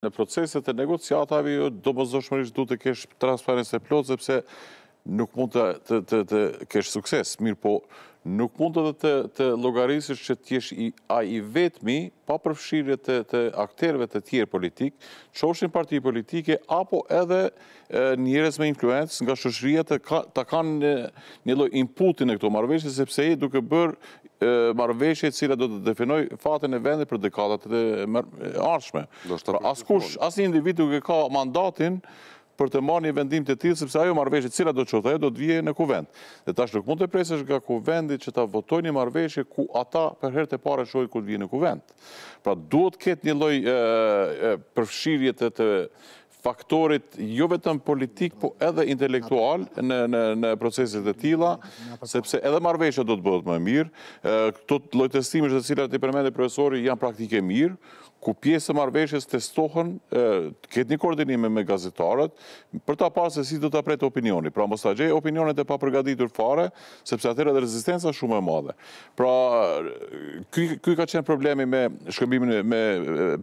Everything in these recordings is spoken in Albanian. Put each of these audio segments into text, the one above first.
në proceset e negociatavi, jo, do më zoshmërisht du të kesh transparense plotë, zepse nuk mund të kesh sukses, mirë po nuk mund të të logarisës që t'jesh a i vetmi, pa përfshirë të akterve të tjerë politikë, që është një parti politike, apo edhe njërez me influencë nga shëshrija të kanë një loj inputin e këto marveshë, sepse i duke bërë marveshje cila do të definoj fatin e vendit për dekadat pra, e arshme. As një individ duke ka mandatin për të marrë një vendim të tijë, sepse ajo marveshje cila do të qëtë, ajo do të vje në kuvend. Dhe tash nuk mund të presesh nga kuvendit që ta votoj një marveshje ku ata për herë të pare shohet kur të vje në kuvend. Pra duhet ketë një loj përfshirjet të të faktorit jo vetëm politik, po edhe intelektual në proceset e tila, sepse edhe marveshët do të bëdhët më mirë. Këto të lojtestimisht dhe cilat i përmendit profesori janë praktike mirë, ku pjesë e marveshës testohen, këtë një koordinime me gazetarët, për ta parë se si do të apretë opinioni. Pra, mos të gjej, opinionet e pa përgaditur fare, sepse atër edhe rezistenca shumë e madhe. Pra, këj ka qenë problemi me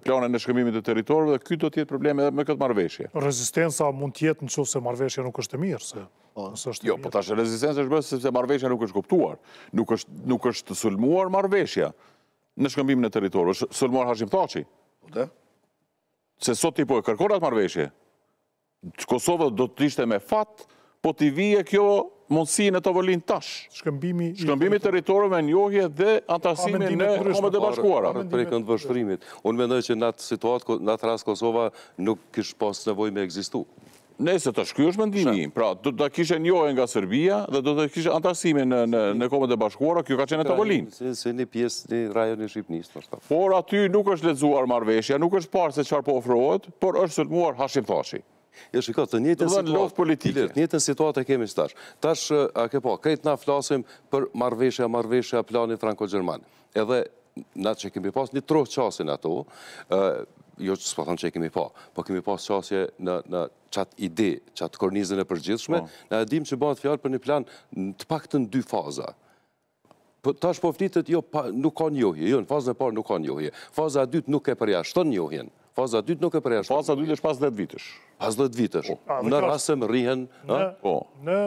planën e shkëmbimit të teritorëve, dhe këj do tjetë problemi edhe me këtë marveshë marveshje. Rezistenca mund tjetë në qëse marveshje nuk është e mirë, se... Po. Jo, po tashë rezistenca është bësë sepse marveshja nuk është kuptuar, nuk është sulmuar marveshja në shkëmbimin e teritorë, është sulmuar hashim thaci. Po te? Se sot t'i po e kërkorat marveshje, Kosovë do t'ishte me fatë, po t'i vije kjo mundësi në të volin tash. Shkëmbimi teritorëve njohje dhe antarësime në komet e bashkuara. Prej këndë vështrimit. Unë mendoj që në atë situatë, në atë rasë Kosova, nuk kishë pas nevoj me egzistu. Nëse të shkjo është mendimi, pra, do të kishe njohen nga Serbia dhe do të kishe antarësime në komet e bashkuara, kjo ka qenë të volin. Pra, se një pjesë një rajon e Shqipnistë. Po por aty nuk është lezuar marveshja, nuk është parë se qarë po ofrohet, por është sëtmuar hashim thashi. E shiko, të njëtën situatë... Të njëtën situatë e kemi së tash. Tash, a ke po, krejt na flasim për marveshja, marveshja, plani franko gjermani Edhe, na që kemi pas një trohë qasin ato, jo që s'po thonë që kemi pa, po kemi pas qasje në qatë ide, qatë kornizën e përgjithshme, po. na edhim që bëhet fjallë për një plan të pak të në dy faza. Po, tash po flitet, jo, nuk ka njohje, jo, në fazën e parë nuk ka njohje. Faza dytë nuk e përja, shton njohjen faza 2 nuk e përjashtë. Faza 2 është pas 10 vitësh. Pas 10 vitësh. Po. Në rrasëm rrihen... Po. Në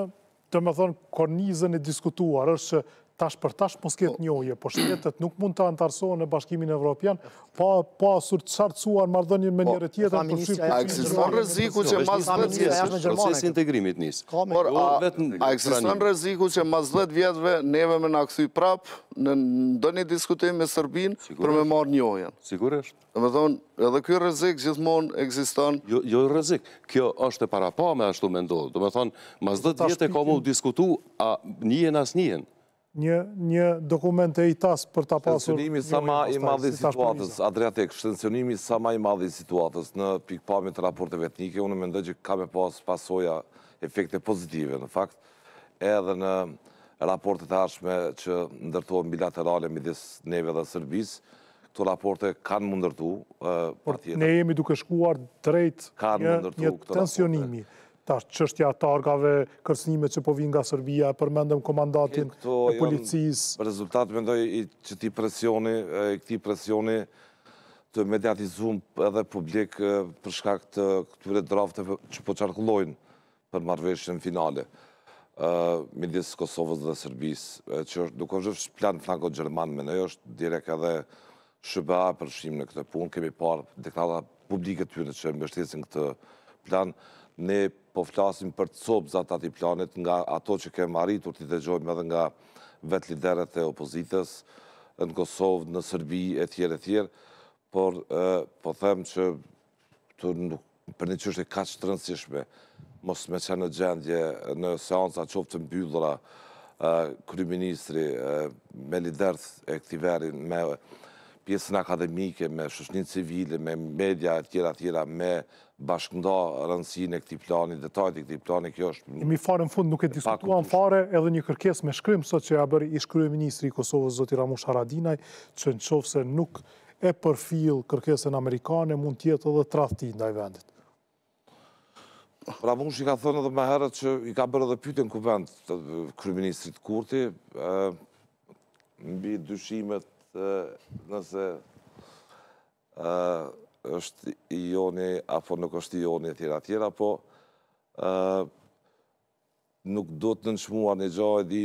të më thonë, kornizën e diskutuar është që tash për tash mos ketë po. njohje, po shtetet nuk mund të antarësohen në bashkimin evropian, pa pa sur të çarçuar marrëdhënien me po, njëri tjetrin për shkak A ekziston rreziku që mas 10 vjetë procesi integrimit nis. Por a ekziston rreziku që mas 10 vjetëve neve me na kthy prap në një diskutim me Serbinë për me marr njohjen? Sigurisht. Domethënë, edhe ky rrezik gjithmonë ekziston. Jo rëzik, jo rrezik. Kjo është e para pa me ashtu mendoj. Domethënë, mas 10 vjetë ka mu diskutu a njën as njën një dokument e i tas për ta pasur... Shtensionimi sa ma i madhi situatës, Adriatek, shtensionimi sa ma i madhi situatës në pikpamit të raporteve etnike, unë me ndë që ka me pas pasoja efekte pozitive, në fakt, edhe në raportet ashme që ndërtuam bilaterale midis neve dhe sërbis, këto raporte kanë mundërtu... Ne jemi duke shkuar drejt një tensionimi ta qështja targave, kërsnime që po vinë nga Serbia, përmendëm komandatin e jo, policis. Rezultat me ndoj i që ti presjoni, i këti presjoni të mediatizum edhe publik përshka këtë këture drafte që po qarkullojnë për marveshën finale me disë Kosovës dhe Sërbis, që është duko është plan flanko Gjerman, me në është direk edhe Shëbëa për në këtë punë, kemi parë deklarat publikët të të mështesin këtë plan, ne po flasim për copëzat ati planet nga ato që kemë arritur të i edhe nga vetë lideret e opozitës në Kosovë, në Sërbi, e tjere, tjere, por po them që për një qështë e ka që të rëndësishme, mos me qenë në gjendje në seansa qoftë të mbyllëra, kryministri me liderët e këtiverin, me pjesën akademike, me shëshnin civile, me media e tjera tjera, me bashkënda e këti plani, detajt i këti plani, kjo është... Mi fare në fund nuk e diskutuan fare edhe një kërkes me shkrym, sot që ja bëri i shkrymë ministri i Kosovës, zoti Ramush Haradinaj, që në qofë se nuk e përfil kërkesën amerikane, mund tjetë edhe trahti ndaj vendit. Pra, Ramush i ka thënë edhe me herët që i ka bërë edhe pytin ku vend kërë ministrit Kurti, mbi dyshimet se nëse është i joni, apo nuk është i joni, e tjera tjera, po nuk do të nënshmuar një gjo e di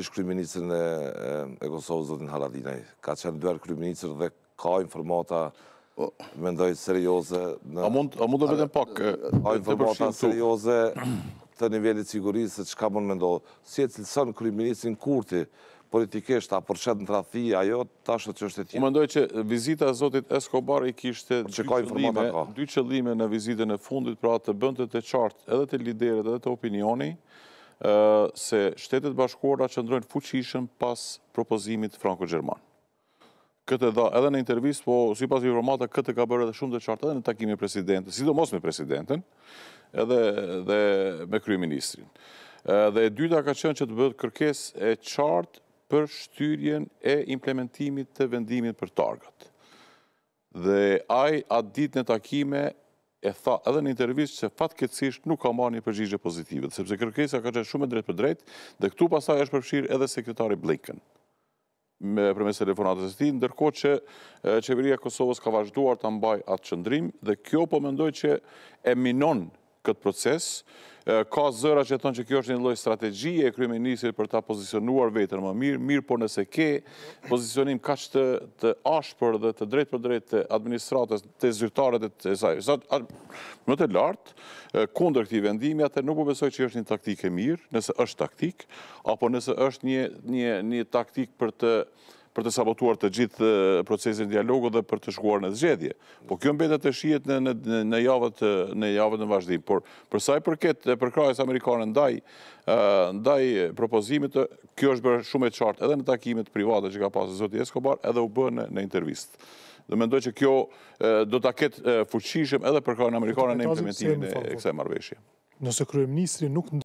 ishë kryminicën e Kosovë, zotin Haradinaj. Ka qenë dërë kryminicër dhe ka informata po. mendoj serioze A mund të vetën pak? Ka informata serioze të nivellit sigurisë, se që ka mund mendoj. Si e cilësën kryminicën Kurti, politikisht, a përshet në trafi, ajo, ta shëtë që është e tjene. U mendoj që vizita Zotit Eskobar i kishte po, dy qëllime në vizitën e fundit, pra të bëndet të qartë edhe të liderit edhe të opinioni, se shtetet bashkuara që ndrojnë fuqishëm pas propozimit Franko-Gjerman. Këtë edhe edhe në intervjis, po si pas informata, këtë ka bërë edhe shumë të qartë edhe në takimi presidentën, sidomos me presidentën, edhe me kryeministrin. Dhe e dyta ka qënë që të bëdë kërkes e qartë për shtyrjen e implementimit të vendimit për targët. Dhe aj atë ditë në takime e tha edhe në intervjist që fatkecisht nuk ka marrë një përgjigje pozitive, sepse kërkesa ka qenë shumë e drejt për drejt, dhe këtu pasaj është përfshirë edhe sekretari Blinken me përmes telefonatës e ti, ndërko që qeveria Kosovës ka vazhduar të mbaj atë qëndrim, dhe kjo po mendoj që e minon këtë proces. Ka zëra që tonë që kjo është një loj strategi e kryme njësi për ta pozicionuar vetër më mirë, mirë por nëse ke pozicionim ka që të ashpër dhe të drejt për drejt të administratës të zyrtarët e të saj. Më të lartë, kundër këti vendimi, atër nuk më besoj që është një taktik e mirë, nëse është taktik, apo nëse është një taktik për të për të sabotuar të gjithë eh, procesin dialogu dhe për të shkuar në zgjedhje. Po kjo mbetet të shijet eh, në javët në vazhdim. Por përsa i përket eh, përkrajës Amerikanë ndaj propozimit, kjo është bërë shumë e qartë edhe në takimit private që ka pasë Zoti Eskobar edhe u bërë në intervistë. Dhe mendoj që kjo do të ketë fuqishëm edhe përkrajën Amerikanë në implementimin e kse marveshje. Nëse kryeministri nuk